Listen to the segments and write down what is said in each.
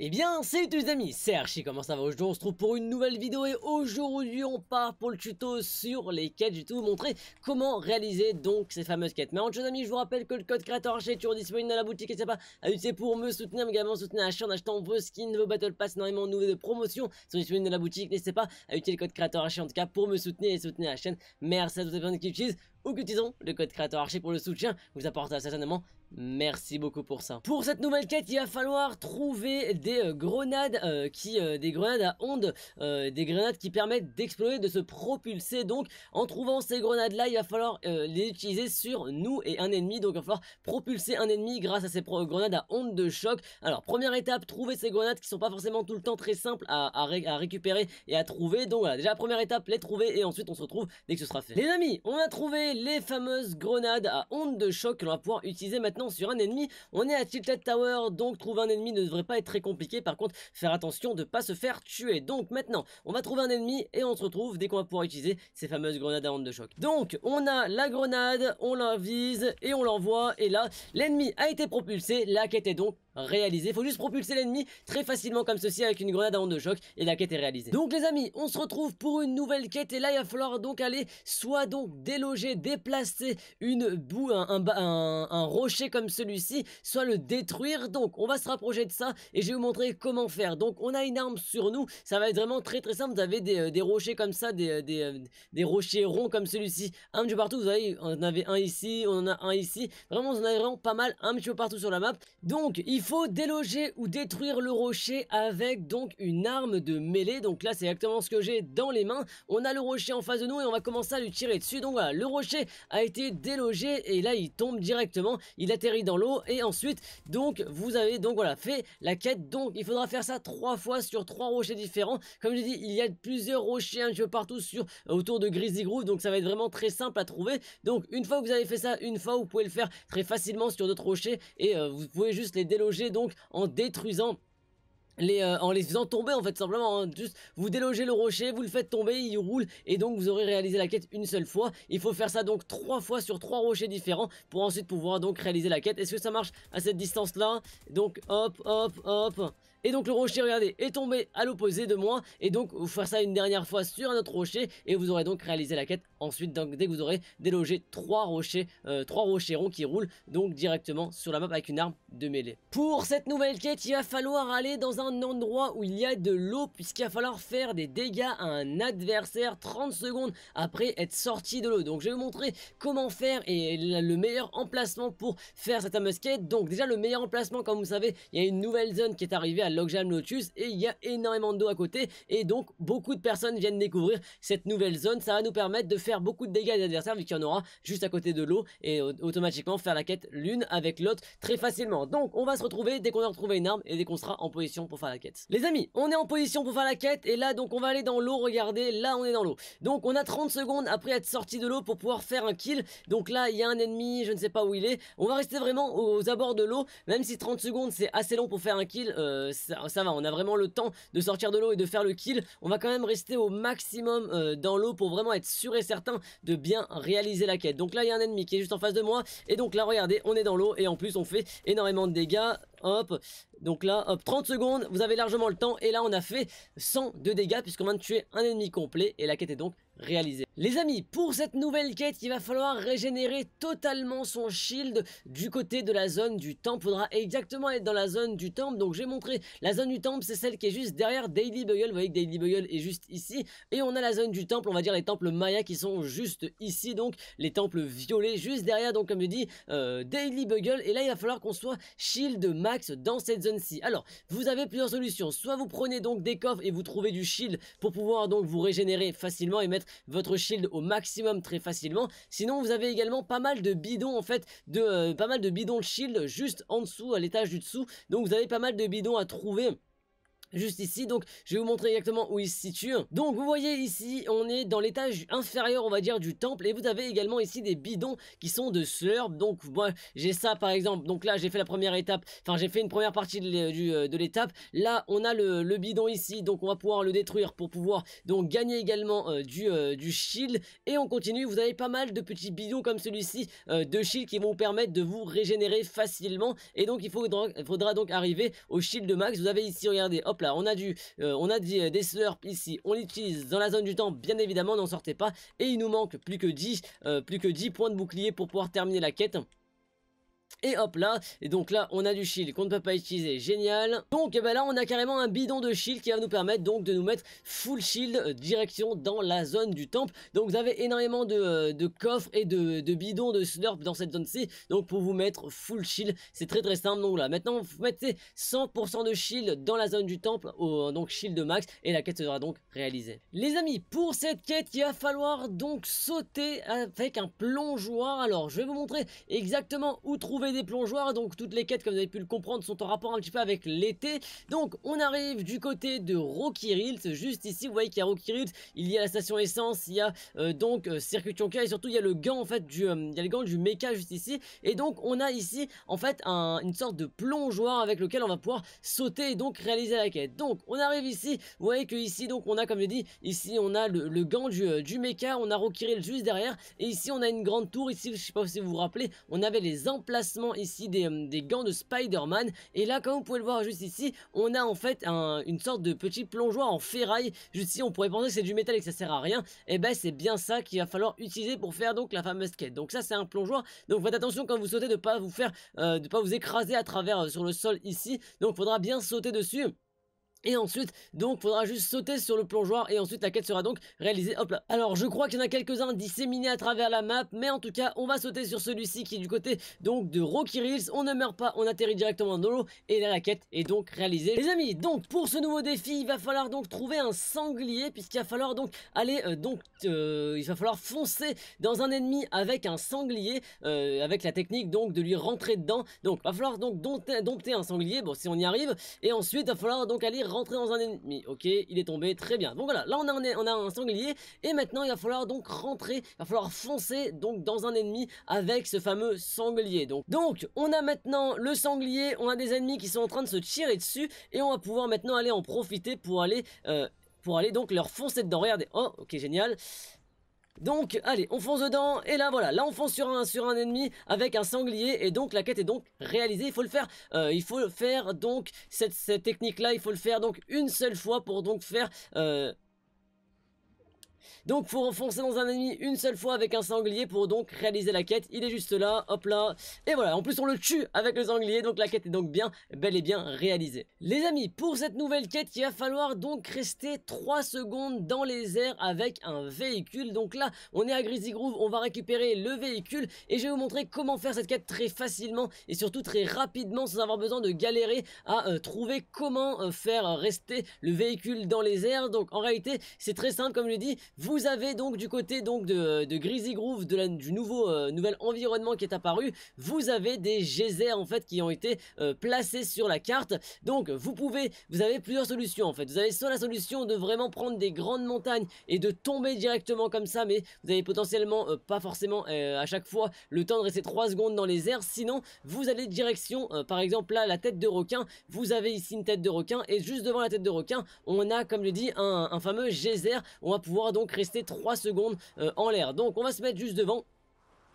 Eh bien, salut tous les amis, c'est Archie, comment ça va Aujourd'hui, on se retrouve pour une nouvelle vidéo et aujourd'hui, on part pour le tuto sur les quêtes. Je tout vous montrer comment réaliser donc ces fameuses quêtes. Mais avant les amis, je vous rappelle que le code créateur Archie est toujours disponible dans la boutique et c'est pas à utiliser pour me soutenir, mais également soutenir chaîne en achetant vos skins, vos battle pass, énormément de nouvelles de promotion sont disponibles dans la boutique. N'hésitez pas à utiliser le code créateur Archie en tout cas pour me soutenir et soutenir la chaîne. Merci à toutes les personnes qui utilisent ou que utilisons le code créateur archi pour le soutien, vous apportera certainement. Merci beaucoup pour ça. Pour cette nouvelle quête, il va falloir trouver des euh, grenades euh, qui, euh, des grenades à ondes, des grenades qui permettent d'exploser, de se propulser. Donc, en trouvant ces grenades-là, il va falloir les utiliser sur nous et un ennemi. Donc, il va falloir propulser un ennemi grâce à ces grenades à ondes de choc. Alors, première étape, trouver ces grenades qui sont pas forcément tout le temps très simples à, à récupérer et à trouver. Donc, voilà, déjà première étape, les trouver et ensuite on se retrouve dès que ce sera fait. Les amis, on a trouvé les fameuses grenades à onde de choc que l'on va pouvoir utiliser maintenant sur un ennemi. On est à Tilted Tower, donc trouver un ennemi ne devrait pas être très compliqué. Par contre, faire attention de ne pas se faire tuer. Donc maintenant, on va trouver un ennemi et on se retrouve dès qu'on va pouvoir utiliser ces fameuses grenades à onde de choc. Donc, on a la grenade, on la vise et on l'envoie. Et là, l'ennemi a été propulsé. La quête est donc réalisé. Faut juste propulser l'ennemi très facilement comme ceci avec une grenade à onde de choc et la quête est réalisée. Donc les amis, on se retrouve pour une nouvelle quête et là il va falloir donc aller soit donc déloger, déplacer une boue, un, un, rocher comme celui-ci, soit le détruire. Donc on va se rapprocher de ça et je vais vous montrer comment faire. Donc on a une arme sur nous, ça va être vraiment très très simple. Vous avez des, euh, rochers comme ça, des, euh, euh, des, rochers ronds comme celui-ci, un petit peu partout. Vous avez, on avait un ici, on en a un ici. Vraiment, on en a vraiment pas mal, un petit peu partout sur la map. Donc il faut faut déloger ou détruire le rocher avec donc une arme de mêlée. Donc là, c'est exactement ce que j'ai dans les mains. On a le rocher en face de nous et on va commencer à lui tirer dessus. Donc voilà, le rocher a été délogé et là, il tombe directement. Il atterrit dans l'eau et ensuite, donc, vous avez donc voilà fait la quête. Donc, il faudra faire ça trois fois sur trois rochers différents. Comme je dis il y a plusieurs rochers un peu partout sur, euh, autour de Grizzly Groove. Donc, ça va être vraiment très simple à trouver. Donc, une fois que vous avez fait ça, une fois, vous pouvez le faire très facilement sur d'autres rochers et euh, vous pouvez juste les déloger donc en détruisant les, euh, en les faisant tomber en fait simplement hein. juste vous délogez le rocher vous le faites tomber il roule et donc vous aurez réalisé la quête une seule fois il faut faire ça donc trois fois sur trois rochers différents pour ensuite pouvoir donc réaliser la quête est-ce que ça marche à cette distance là donc hop hop hop et donc le rocher, regardez, est tombé à l'opposé de moi, et donc vous ferez ça une dernière fois sur un autre rocher, et vous aurez donc réalisé la quête ensuite, donc, dès que vous aurez délogé trois rochers, euh, trois ronds qui roulent donc directement sur la map avec une arme de mêlée. Pour cette nouvelle quête, il va falloir aller dans un endroit où il y a de l'eau, puisqu'il va falloir faire des dégâts à un adversaire 30 secondes après être sorti de l'eau. Donc je vais vous montrer comment faire et le meilleur emplacement pour faire cette fameuse Donc déjà le meilleur emplacement, comme vous savez, il y a une nouvelle zone qui est arrivée à logjam Lotus et il y a énormément d'eau à côté et donc beaucoup de personnes viennent découvrir cette nouvelle zone. Ça va nous permettre de faire beaucoup de dégâts à l'adversaire vu qu'il y en aura juste à côté de l'eau et automatiquement faire la quête l'une avec l'autre très facilement. Donc on va se retrouver dès qu'on a retrouvé une arme et dès qu'on sera en position pour faire la quête. Les amis, on est en position pour faire la quête et là donc on va aller dans l'eau, regardez, là on est dans l'eau. Donc on a 30 secondes après être sorti de l'eau pour pouvoir faire un kill. Donc là il y a un ennemi, je ne sais pas où il est. On va rester vraiment aux abords de l'eau, même si 30 secondes c'est assez long pour faire un kill, euh, ça, va, on a vraiment le temps de sortir de l'eau et de faire le kill. On va quand même rester au maximum euh, dans l'eau pour vraiment être sûr et certain de bien réaliser la quête. Donc là, il y a un ennemi qui est juste en face de moi. Et donc là, regardez, on est dans l'eau et en plus, on fait énormément de dégâts. Hop, donc là, hop, 30 secondes, vous avez largement le temps. Et là, on a fait 100 de dégâts puisqu'on vient de tuer un ennemi complet. Et la quête est donc réalisé. Les amis, pour cette nouvelle quête, il va falloir régénérer totalement son shield du côté de la zone du temple. Faudra exactement être dans la zone du temple. Donc j'ai montré la zone du temple, c'est celle qui est juste derrière Daily Bugle. Vous voyez que Daily Bugle est juste ici. Et on a la zone du temple, on va dire les temples maya qui sont juste ici. Donc les temples violets juste derrière. Donc comme je dis, euh, Daily Bugle. Et là, il va falloir qu'on soit shield max dans cette zone-ci. Alors, vous avez plusieurs solutions. Soit vous prenez donc des coffres et vous trouvez du shield pour pouvoir donc vous régénérer facilement et mettre votre shield au maximum très facilement. Sinon, vous avez également pas mal de bidons en fait, de euh, pas mal de bidons de shield juste en dessous, à l'étage du dessous. Donc vous avez pas mal de bidons à trouver juste ici. Donc, je vais vous montrer exactement où il se situe. Donc, vous voyez ici, on est dans l'étage inférieur, on va dire, du temple. Et vous avez également ici des bidons qui sont de slurp. Donc, moi, j'ai ça, par exemple. Donc là, j'ai fait la première étape. Enfin, j'ai fait une première partie de euh, l'étape. Là, on a le, bidon ici. Donc, on va pouvoir le détruire pour pouvoir donc gagner également euh, du, euh, du shield. Et on continue. Vous avez pas mal de petits bidons comme celui-ci de shield qui vont vous permettre de vous régénérer facilement. Et donc, il faudra, faudra donc arriver au shield de max. Vous avez ici, regardez, hop, on a du, euh, on a euh, des, slurps ici, on l'utilise dans la zone du temps, bien évidemment, n'en sortez pas. Et il nous manque plus que 10, euh, plus que 10 points de bouclier pour pouvoir terminer la quête. Et hop là, et donc là on a du shield qu'on ne peut pas utiliser, génial. Donc eh ben là on a carrément un bidon de shield qui va nous permettre donc de nous mettre full shield euh, direction dans la zone du temple. Donc vous avez énormément de, euh, coffres et de, bidons de slurp dans cette zone-ci. Donc pour vous mettre full shield, c'est très très simple. Donc là maintenant vous mettez 100% de shield dans la zone du temple, donc shield max, et la quête sera donc réalisée. Les amis, pour cette quête il va falloir donc sauter avec un plongeoir. Alors je vais vous montrer exactement où trouver des plongeoires. Donc toutes les quêtes, comme vous avez pu le comprendre, sont en rapport un petit peu avec l'été. Donc on arrive du côté de Rokirilt. Juste ici, vous voyez qu'il y a Rokirilt, il y a la station essence, il y a euh, donc euh, Circuit Chonka et surtout il y a le gant en fait du, euh, il y a le gant du mecha juste ici. Et donc on a ici en fait une sorte de plongeoir avec lequel on va pouvoir sauter et donc réaliser la quête. Donc on arrive ici, vous voyez que ici donc on a comme je dis ici on a le, gant du, du mecha, on a Rokirilt juste derrière et ici on a une grande tour. Ici je sais pas si vous vous rappelez, on avait les emplacements ici euh, des, gants de Spider-Man. Et là, comme vous pouvez le voir juste ici, on a en fait une sorte de petit plongeoir en ferraille. Juste ici, on pourrait penser que c'est du métal et que ça sert à rien. Et eh ben, c'est bien ça qu'il va falloir utiliser pour faire donc la fameuse quête. Donc ça, c'est un plongeoir. Donc faites attention quand vous sautez de pas vous faire, De euh, de pas vous écraser à travers euh, sur le sol ici. Donc faudra bien sauter dessus. Et ensuite, donc, faudra juste sauter sur le plongeoir et ensuite la quête sera donc réalisée. Hop là. Alors, je crois qu'il y en a quelques-uns disséminés à travers la map, mais en tout cas, on va sauter sur celui-ci qui est du côté donc de Rocky Reels. On ne meurt pas, on atterrit directement dans l'eau et là, la quête est donc réalisée. Les amis, donc, pour ce nouveau défi, il va falloir donc trouver un sanglier puisqu'il va falloir donc aller euh, donc, euh, il va falloir foncer dans un ennemi avec un sanglier, euh, avec la technique donc de lui rentrer dedans. Donc, il va falloir donc dompter, un sanglier, bon, si on y arrive, et ensuite, il va falloir donc aller rentrer dans un ennemi. Ok, il est tombé, très bien. Bon voilà, là on a un, on a un sanglier, et maintenant il va falloir donc rentrer, il va falloir foncer donc dans un ennemi avec ce fameux sanglier. Donc, donc on a maintenant le sanglier, on a des ennemis qui sont en train de se tirer dessus, et on va pouvoir maintenant aller en profiter pour aller... Euh, pour aller donc leur foncer dedans. Regardez, oh, ok, génial. Donc, allez, on fonce dedans, et là, voilà, là, on fonce sur un, sur un ennemi avec un sanglier, et donc, la quête est donc réalisée, il faut le faire, euh, il faut faire, donc, cette, technique-là, il faut le faire, donc, une seule fois pour, donc, faire... Euh, donc faut enfoncer dans un ennemi une seule fois avec un sanglier pour donc réaliser la quête. Il est juste là, hop là. Et voilà, en plus on le tue avec le sanglier, donc la quête est donc bien, bel et bien réalisée. Les amis, pour cette nouvelle quête, il va falloir donc rester 3 secondes dans les airs avec un véhicule. Donc là, on est à Grizzly Groove, on va récupérer le véhicule et je vais vous montrer comment faire cette quête très facilement et surtout très rapidement sans avoir besoin de galérer à euh, trouver comment euh, faire rester le véhicule dans les airs. Donc en réalité, c'est très simple comme je l'ai dit, vous avez donc du côté donc de, de Greasy Groove, de du nouveau euh, nouvel environnement qui est apparu, vous avez des geysers en fait qui ont été euh, placés sur la carte. Donc vous pouvez, vous avez plusieurs solutions en fait. Vous avez soit la solution de vraiment prendre des grandes montagnes et de tomber directement comme ça, mais vous avez potentiellement euh, pas forcément à chaque fois le temps de rester 3 secondes dans les airs. Sinon, vous allez direction, par exemple là la tête de requin. Vous avez ici une tête de requin et juste devant la tête de requin, on a comme je dis un, un fameux geyser. On va pouvoir donc donc rester 3 secondes euh, en l'air. Donc on va se mettre juste devant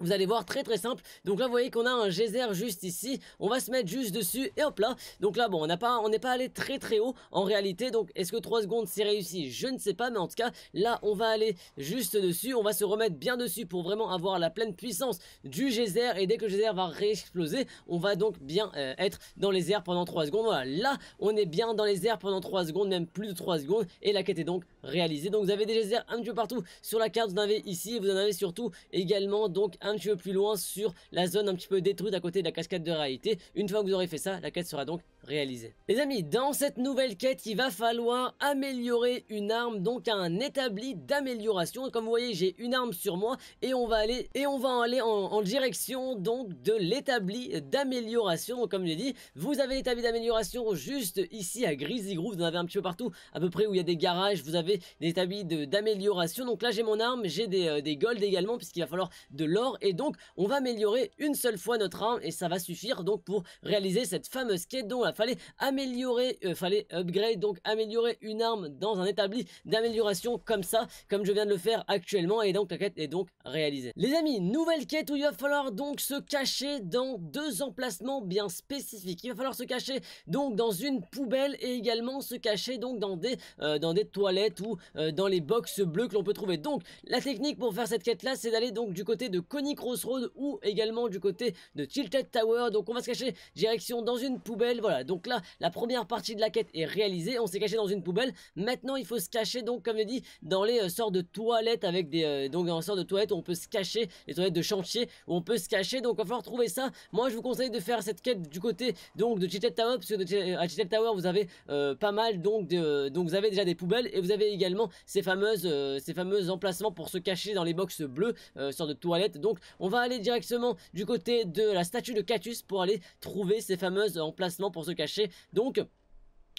vous allez voir, très très simple. Donc là, vous voyez qu'on a un geyser juste ici. On va se mettre juste dessus et hop là. Donc là, bon, on n'a pas, on n'est pas allé très très haut en réalité. Donc, est-ce que 3 secondes c'est réussi Je ne sais pas, mais en tout cas, là, on va aller juste dessus. On va se remettre bien dessus pour vraiment avoir la pleine puissance du geyser. Et dès que le geyser va réexploser, on va donc bien euh, être dans les airs pendant 3 secondes. Voilà, là, on est bien dans les airs pendant 3 secondes, même plus de 3 secondes. Et la quête est donc réalisé. Donc vous avez des geysers un petit peu partout sur la carte, vous en avez ici, vous en avez surtout également donc un petit peu plus loin sur la zone un petit peu détruite à côté de la cascade de réalité. Une fois que vous aurez fait ça, la quête sera donc réalisé. Les amis, dans cette nouvelle quête, il va falloir améliorer une arme, donc un établi d'amélioration. Comme vous voyez, j'ai une arme sur moi et on va aller et on va aller en, direction donc de l'établi d'amélioration. Comme je l'ai dit, vous avez l'établi d'amélioration juste ici à Grizzly Groove, vous en avez un petit peu partout, à peu près où il y a des garages, vous avez l'établi d'amélioration. donc là, j'ai mon arme, j'ai euh, des, gold également puisqu'il va falloir de l'or et donc on va améliorer une seule fois notre arme et ça va suffire donc pour réaliser cette fameuse quête dont la fallait améliorer, euh, fallait upgrade, donc améliorer une arme dans un établi d'amélioration comme ça, comme je viens de le faire actuellement, et donc la quête est donc réalisée. Les amis, nouvelle quête où il va falloir donc se cacher dans deux emplacements bien spécifiques. Il va falloir se cacher donc dans une poubelle et également se cacher donc dans des, euh, dans des toilettes ou euh, dans les boxes bleues que l'on peut trouver. Donc la technique pour faire cette quête là, c'est d'aller donc du côté de Connie Crossroad ou également du côté de Tilted Tower. Donc on va se cacher direction dans une poubelle, voilà, donc là, la première partie de la quête est réalisée. On s'est caché dans une poubelle. Maintenant, il faut se cacher, donc, comme je dit dans les euh, sortes de toilettes avec des... Euh, donc, dans les sortes de toilettes où on peut se cacher, les toilettes de chantier où on peut se cacher. Donc, il va falloir trouver ça. Moi, je vous conseille de faire cette quête du côté, donc, de Chichet Tower, parce que à Tower, vous avez euh, pas mal, donc, de, donc, vous avez déjà des poubelles et vous avez également ces fameuses, ces fameux emplacements pour se cacher dans les boxes bleues, sortes de toilettes. Donc, on va aller directement du côté de la statue de Catus pour aller trouver ces fameux emplacements pour se caché cacher. Donc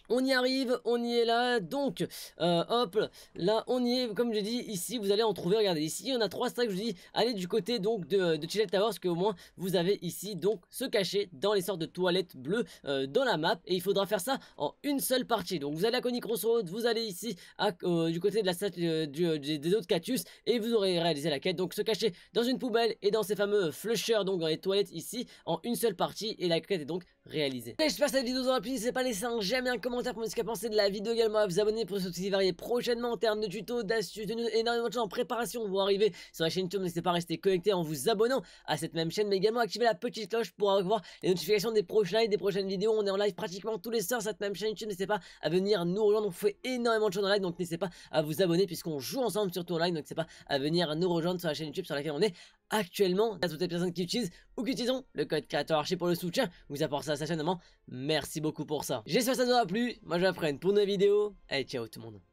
on y arrive, on y est là, donc, euh, hop, là, on y est, comme je dis, ici, vous allez en trouver, regardez, ici, on a trois stacks, je vous dis, allez du côté, donc, de, de Chile Tower, parce au moins, vous avez ici, donc, se cacher dans les sortes de toilettes bleues euh, dans la map, et il faudra faire ça en une seule partie, donc, vous allez à Conic Crossroads, vous allez ici, à, euh, du côté de la des autres Catus, et vous aurez réalisé la quête, donc, se cacher dans une poubelle, et dans ces fameux flushers, donc, dans les toilettes, ici, en une seule partie, et la quête est donc réalisée. J'espère que cette vidéo vous aura plu, n'hésitez pas à un j'aime et un commentaire, commentaire pour me ce qu'a pensé de la vidéo également à vous abonner pour ceux qui varier prochainement en termes de tutos, d'astuces, de énormément de choses en préparation pour arriver sur la chaîne YouTube. N'hésitez pas à rester connecté en vous abonnant à cette même chaîne, mais également activer la petite cloche pour avoir les notifications des prochains lives, des prochaines vidéos. On est en live pratiquement tous les soirs sur cette même chaîne YouTube. N'hésitez pas à venir nous rejoindre. On fait énormément de choses en live, donc n'hésitez pas à vous abonner puisqu'on joue ensemble surtout en live. Donc n'hésitez pas à venir nous rejoindre sur la chaîne YouTube sur laquelle on est actuellement à toutes les personnes qui utilisent ou qui utilisent le code créateur archi pour le soutien vous apportez ça stationnement merci beaucoup pour ça j'espère que ça vous aura plu moi je vous pour une nouvelle vidéo et ciao tout le monde